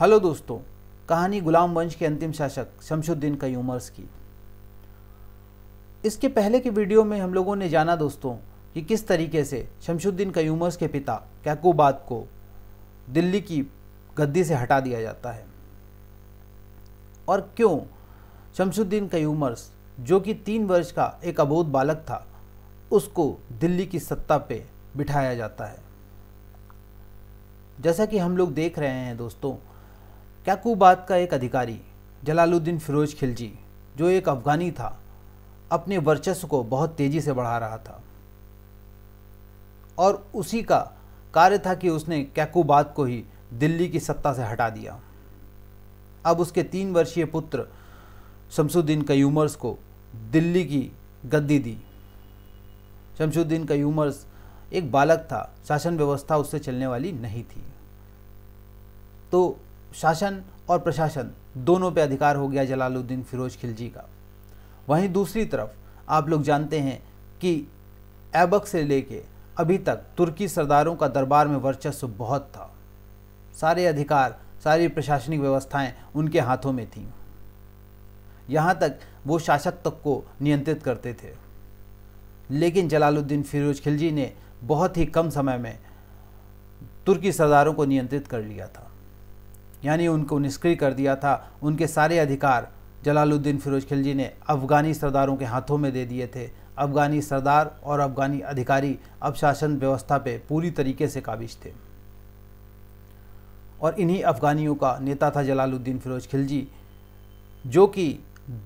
hello दोस्तों कहानी गुलाम वंश के अंतिम शासक शमशुद्दीन कयूमर्स की इसके पहले के वीडियो में हम लोगों ने जाना दोस्तों कि किस तरीके से शमशुद्दीन कयूमर्स के पिता कैकूबाद को दिल्ली की गद्दी से हटा दिया जाता है और क्यों शमशुद्दीन कयूमर्स जो कि तीन वर्ष का एक अबोध बालक था उसको दिल्ली की सत्ता पे बिठाया जाता है जैसा कि हम लोग देख रहे हैं दोस्तों कैकूबाद का एक अधिकारी जलालुद्दीन फिरोज खिलजी जो एक अफगानी था अपने वर्चस्व को बहुत तेज़ी से बढ़ा रहा था और उसी का कार्य था कि उसने कैकूबाद को ही दिल्ली की सत्ता से हटा दिया अब उसके तीन वर्षीय पुत्र शमसुद्दीन कयूमर्स को दिल्ली की गद्दी दी शमसुद्दीन कयूमर्स एक बालक था शासन व्यवस्था उससे चलने वाली नहीं थी तो शासन और प्रशासन दोनों पे अधिकार हो गया जलालुद्दीन फिरोज खिलजी का वहीं दूसरी तरफ आप लोग जानते हैं कि ऐबक से लेके अभी तक तुर्की सरदारों का दरबार में वर्चस्व बहुत था सारे अधिकार सारी प्रशासनिक व्यवस्थाएं उनके हाथों में थीं यहाँ तक वो शासक तक को नियंत्रित करते थे लेकिन जलालुद्दीन फिरोज खिलजी ने बहुत ही कम समय में तुर्की सरदारों को नियंत्रित कर लिया था यानी उनको निष्क्रिय कर दिया था उनके सारे अधिकार जलालुद्दीन फिरोज खिलजी ने अफगानी सरदारों के हाथों में दे दिए थे अफगानी सरदार और अफगानी अधिकारी अब शासन व्यवस्था पे पूरी तरीके से काबिज थे और इन्हीं अफगानियों का नेता था जलालुद्दीन फिरोज खिलजी जो कि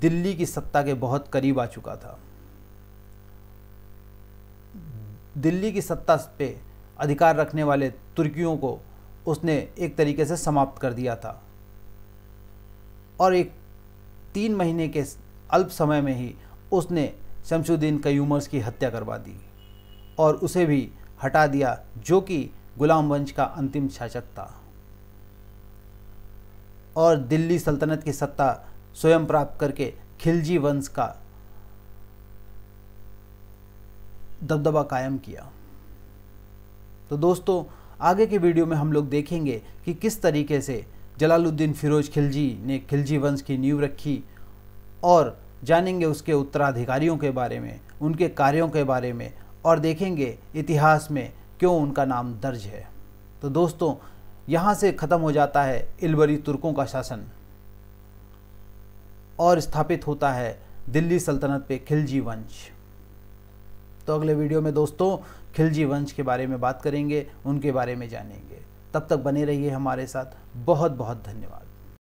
दिल्ली की सत्ता के बहुत करीब आ चुका था दिल्ली की सत्ता पे अधिकार रखने वाले तुर्कियों को उसने एक तरीके से समाप्त कर दिया था और एक तीन महीने के अल्प समय में ही उसने शमशुद्दीन कयूमर्स की हत्या करवा दी और उसे भी हटा दिया जो कि गुलाम वंश का अंतिम शासक था और दिल्ली सल्तनत की सत्ता स्वयं प्राप्त करके खिलजी वंश का दबदबा कायम किया तो दोस्तों आगे की वीडियो में हम लोग देखेंगे कि किस तरीके से जलालुद्दीन फिरोज खिलजी ने खिलजी वंश की नींव रखी और जानेंगे उसके उत्तराधिकारियों के बारे में उनके कार्यों के बारे में और देखेंगे इतिहास में क्यों उनका नाम दर्ज है तो दोस्तों यहाँ से ख़त्म हो जाता है इलबरी तुर्कों का शासन और स्थापित होता है दिल्ली सल्तनत पे खिलजी वंश तो अगले वीडियो में दोस्तों खिलजी वंश के बारे में बात करेंगे उनके बारे में जानेंगे तब तक बने रहिए हमारे साथ बहुत बहुत धन्यवाद